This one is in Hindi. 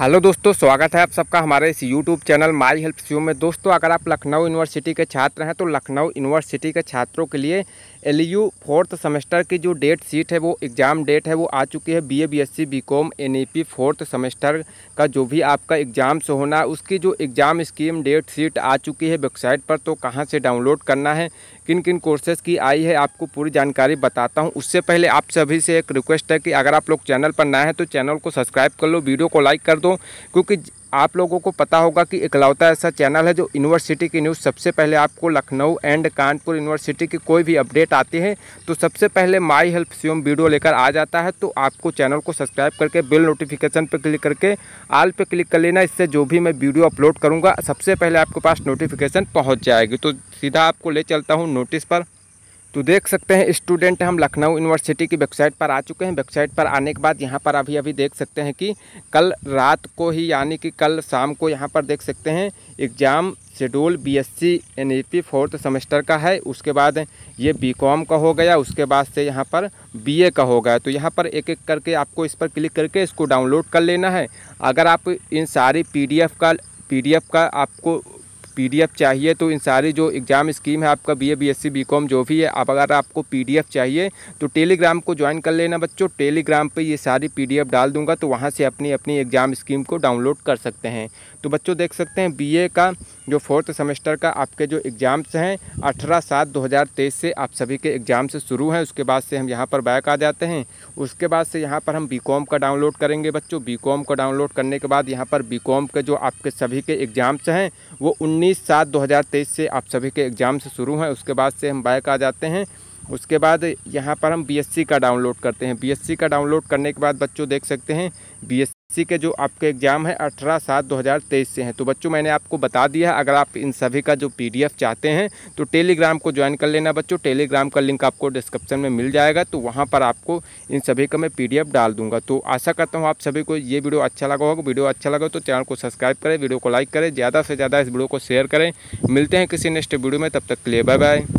हेलो दोस्तों स्वागत है आप सबका हमारे इस YouTube channel my help you में दोस्तों अगर आप लखनऊ यूनिवर्सिटी के छात्र हैं तो लखनऊ यूनिवर्सिटी के छात्रों के लिए एल यू फोर्थ सेमेस्टर की जो डेट सीट है वो एग्ज़ाम डेट है वो आ चुकी है B A B S C B com N E P fourth semester का जो भी आपका एग्ज़ाम्स होना उसकी जो एग्ज़ाम स्कीम डेट सीट आ चुकी है वेबसाइट पर तो कहाँ से डाउनलोड करना है किन किन कोर्सेज़ की आई है आपको पूरी जानकारी बताता हूँ उससे पहले आप सभी से एक रिक्वेस्ट है कि अगर आप लोग चैनल पर नए हैं तो चैनल को सब्सक्राइब कर लो वीडियो को लाइक कर दो क्योंकि आप लोगों को पता होगा कि इकलौता ऐसा चैनल है जो यूनिवर्सिटी की न्यूज़ सबसे पहले आपको लखनऊ एंड कानपुर यूनिवर्सिटी की कोई भी अपडेट आती है तो सबसे पहले माई हेल्प स्वयं वीडियो लेकर आ जाता है तो आपको चैनल को सब्सक्राइब करके बिल नोटिफिकेशन पर क्लिक करके आल पर क्लिक कर लेना इससे जो भी मैं वीडियो अपलोड करूँगा सबसे पहले आपके पास नोटिफिकेशन पहुँच जाएगी तो सीधा आपको ले चलता हूँ नोटिस पर तो देख सकते हैं स्टूडेंट हम लखनऊ यूनिवर्सिटी की वेबसाइट पर आ चुके हैं वेबसाइट पर आने के बाद यहाँ पर अभी अभी देख सकते हैं कि कल रात को ही यानी कि कल शाम को यहाँ पर देख सकते हैं exam schedule B S C N E P fourth semester का है उसके बाद ये बी कॉम का हो गया उसके बाद से यहाँ पर बी ए का हो गया तो यहाँ पर एक एक करके आपको इस पर क्लिक करके इसको डाउनलोड कर लेना है अगर आप इन सारी पी डी एफ़ का पी डी एफ़ का आपको पीडीएफ चाहिए तो इन सारी जो एग्ज़ाम स्कीम है आपका बीए बीएससी बीकॉम जो भी है आप अगर आपको पीडीएफ चाहिए तो टेलीग्राम को ज्वाइन कर लेना बच्चों टेलीग्राम पे ये सारी पीडीएफ डाल दूंगा तो वहाँ से अपनी अपनी एग्ज़ाम स्कीम को डाउनलोड कर सकते हैं तो बच्चों देख सकते हैं बी का जो फोर्थ सेमेस्टर का आपके जो एग्ज़ाम्स हैं अठारह सात दो हज़ार तेईस से आप सभी के एग्ज़ाम से शुरू हैं उसके बाद से हम यहाँ पर बैक आ जाते हैं उसके बाद से यहाँ पर हम बी का डाउनलोड करेंगे बच्चों बी का डाउनलोड करने के बाद यहाँ पर बी के जो आपके सभी के एग्ज़ाम्स हैं वो उन्नीस उन्नीस सात दो हज़ार तेईस से आप सभी के एग्ज़ाम से शुरू हैं उसके बाद से हम बैक आ जाते हैं उसके बाद यहाँ पर हम बीएससी का डाउनलोड करते हैं बीएससी का डाउनलोड करने के बाद बच्चों देख सकते हैं बी सी के जो आपके एग्ज़ाम है अठारह सात 2023 से हैं तो बच्चों मैंने आपको बता दिया अगर आप इन सभी का जो पीडीएफ चाहते हैं तो टेलीग्राम को ज्वाइन कर लेना बच्चों टेलीग्राम का लिंक आपको डिस्क्रिप्शन में मिल जाएगा तो वहाँ पर आपको इन सभी का मैं पीडीएफ डाल दूंगा तो आशा करता हूँ आप सभी को ये वीडियो अच्छा लगा होगा वीडियो अच्छा लगा तो चैनल को सब्सक्राइब करें वीडियो को लाइक करें ज़्यादा से ज़्यादा इस वीडियो को शेयर करें मिलते हैं किसी नेक्स्ट वीडियो में तब तक के लिए बाय बाय